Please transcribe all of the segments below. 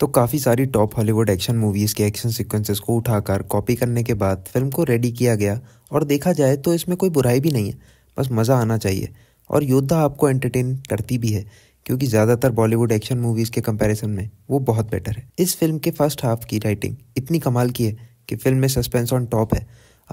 तो काफ़ी सारी टॉप हॉलीवुड एक्शन मूवीज़ के एक्शन सीक्वेंसेस को उठाकर कॉपी करने के बाद फिल्म को रेडी किया गया और देखा जाए तो इसमें कोई बुराई भी नहीं है बस मज़ा आना चाहिए और योद्धा आपको एंटरटेन करती भी है क्योंकि ज़्यादातर बॉलीवुड एक्शन मूवीज़ के कंपैरिजन में वो बहुत बेटर है इस फिल्म के फर्स्ट हाफ की राइटिंग इतनी कमाल की है कि फिल्म में सस्पेंस ऑन टॉप है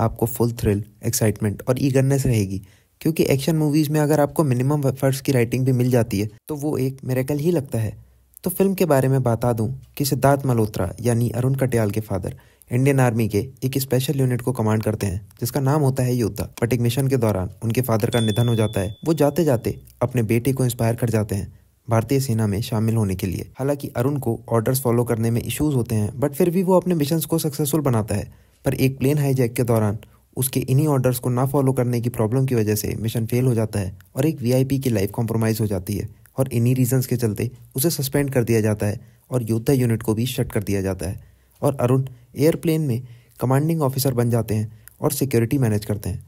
आपको फुल थ्रिल एक्साइटमेंट और ईगरनेस रहेगी क्योंकि एक्शन मूवीज़ में अगर आपको मिनिमम एफर्ट्स की राइटिंग भी मिल जाती है तो वो एक मेरेकल ही लगता है तो फिल्म के बारे में बता दूं कि सिद्धार्थ मल्होत्रा यानी अरुण कटियाल के फादर इंडियन आर्मी के एक स्पेशल यूनिट को कमांड करते हैं जिसका नाम होता है योद्धा बट एक मिशन के दौरान उनके फादर का निधन हो जाता है वो जाते जाते अपने बेटे को इंस्पायर कर जाते हैं भारतीय सेना में शामिल होने के लिए हालांकि अरुण को ऑर्डर्स फॉलो करने में इश्यूज होते हैं बट फिर भी वो अपने मिशन को सक्सेसफुल बनाता है पर एक प्लेन हाईजैक के दौरान उसके इन्हीं ऑर्डर्स को ना फॉलो करने की प्रॉब्लम की वजह से मिशन फेल हो जाता है और एक वीआईपी की लाइफ कॉम्प्रोमाइज़ हो जाती है और इन्हीं रीजंस के चलते उसे सस्पेंड कर दिया जाता है और योद्धा यूनिट को भी शट कर दिया जाता है और अरुण एयरप्लेन में कमांडिंग ऑफिसर बन जाते हैं और सिक्योरिटी मैनेज करते हैं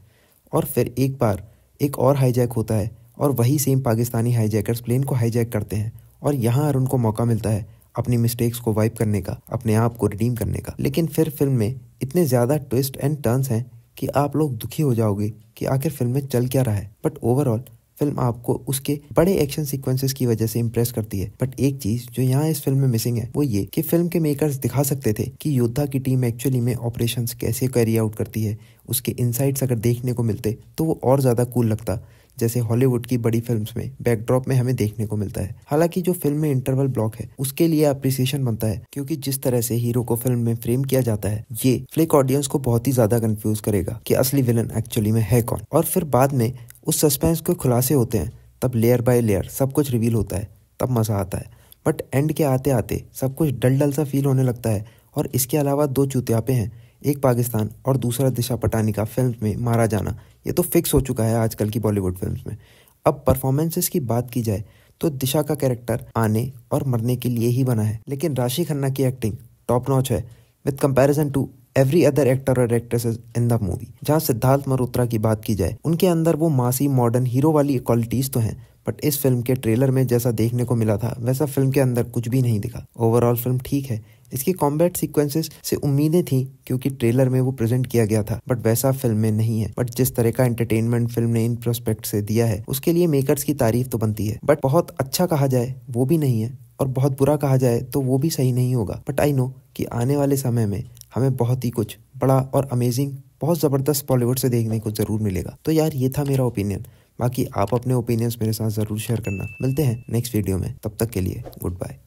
और फिर एक बार एक और हाईजैक होता है और वही सेम पाकिस्तानी हाईजैकर्स प्लेन को हाईजैक करते हैं और यहाँ अरुण को मौका मिलता है अपनी मिस्टेक्स को वाइप करने का अपने आप को रिडीम करने का लेकिन फिर फिल्म में इतने ज़्यादा ट्विस्ट एंड टर्न्स हैं कि आप लोग दुखी हो जाओगे कि आखिर फिल्म में चल क्या रहा है बट ओवरऑल फिल्म आपको उसके बड़े एक्शन सीक्वेंसेस की वजह से इम्प्रेस करती है बट एक चीज जो यहाँ इस फिल्म में मिसिंग है वो ये कि फिल्म के मेकर्स दिखा सकते थे कि योद्धा की टीम एक्चुअली में ऑपरेशन कैसे कैरी आउट करती है उसके इनसाइट्स अगर देखने को मिलते तो वो और ज़्यादा कूल लगता जैसे हॉलीवुड की बड़ी फिल्म्स में बैकड्रॉप में हमें देखने को मिलता है हालांकि जो फिल्म में इंटरवल ब्लॉक है उसके लिए अप्रिसिएशन बनता है क्योंकि जिस तरह से हीरो को फिल्म में फ्रेम किया जाता है ये फ्लिक ऑडियंस को बहुत ही ज्यादा कंफ्यूज करेगा कि असली विलन एक्चुअली में है कौन और फिर बाद में उस सस्पेंस के खुलासे होते हैं तब लेयर बाय लेयर सब कुछ रिवील होता है तब मज़ा आता है बट एंड के आते आते सब कुछ डल डल सा फील होने लगता है और इसके अलावा दो चुतियापे हैं एक पाकिस्तान और दूसरा दिशा पटानी का फिल्म में मारा जाना ये तो फिक्स हो चुका है आजकल की बॉलीवुड फिल्म में अब परफॉर्मेंसेस की बात की जाए तो दिशा का कैरेक्टर आने और मरने के लिए ही बना है लेकिन राशि खन्ना की एक्टिंग टॉप नॉच है with comparison to every other actor और एक्ट्रेस इन द मूवी जहाँ सिद्धार्थ मल्होत्रा की बात की जाए उनके अंदर वो मासी मॉडर्न हीरो वाली क्वालिटीज तो हैं बट इस फिल्म के ट्रेलर में जैसा देखने को मिला था वैसा फिल्म के अंदर कुछ भी नहीं दिखा ओवरऑल फिल्म ठीक है इसकी कॉम्बैट सीक्वेंसेस से उम्मीदें थी क्योंकि ट्रेलर में वो प्रेजेंट किया गया था बट वैसा फिल्म में नहीं है बट जिस तरह का एंटरटेनमेंट फिल्म ने इन प्रोस्पेक्ट से दिया है उसके लिए मेकर्स की तारीफ तो बनती है बट बहुत अच्छा कहा जाए वो भी नहीं है और बहुत बुरा कहा जाए तो वो भी सही नहीं होगा बट आई नो कि आने वाले समय में हमें बहुत ही कुछ बड़ा और अमेजिंग बहुत ज़बरदस्त बॉलीवुड से देखने को ज़रूर मिलेगा तो यार ये था मेरा ओपिनियन बाकी आप अपने ओपिनियंस मेरे साथ ज़रूर शेयर करना मिलते हैं नेक्स्ट वीडियो में तब तक के लिए गुड बाय